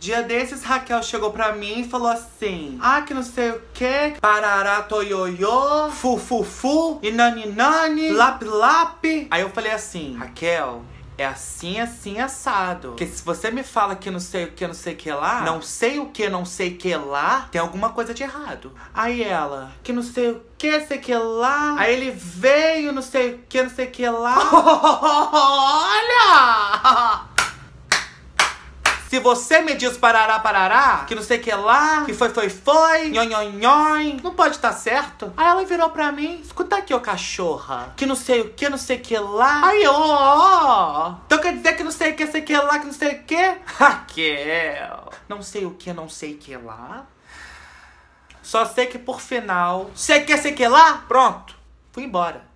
Dia desses, Raquel chegou pra mim e falou assim: Ah, que não sei o que, parará, fu fufufu, e nani, lap lap. Aí eu falei assim: Raquel, é assim, assim, assado. Porque se você me fala que não sei o que, não sei o que lá, não sei o que, não sei o que lá, tem alguma coisa de errado. Aí ela, que não sei o que, sei que lá. Aí ele veio, não sei o que, não sei o que lá. Olha! Se você me diz parará, parará, que não sei que lá, que foi, foi, foi, nhon, nhon, nhon, não pode estar tá certo. Aí ela virou pra mim, escuta aqui, ô cachorra, que não sei o que, não sei que lá. Aí, ó, ó, então quer dizer que não sei o que, sei que lá, que não sei o que? Raquel, não sei o que, não sei que lá. Só sei que por final, sei que, sei que lá, pronto, fui embora.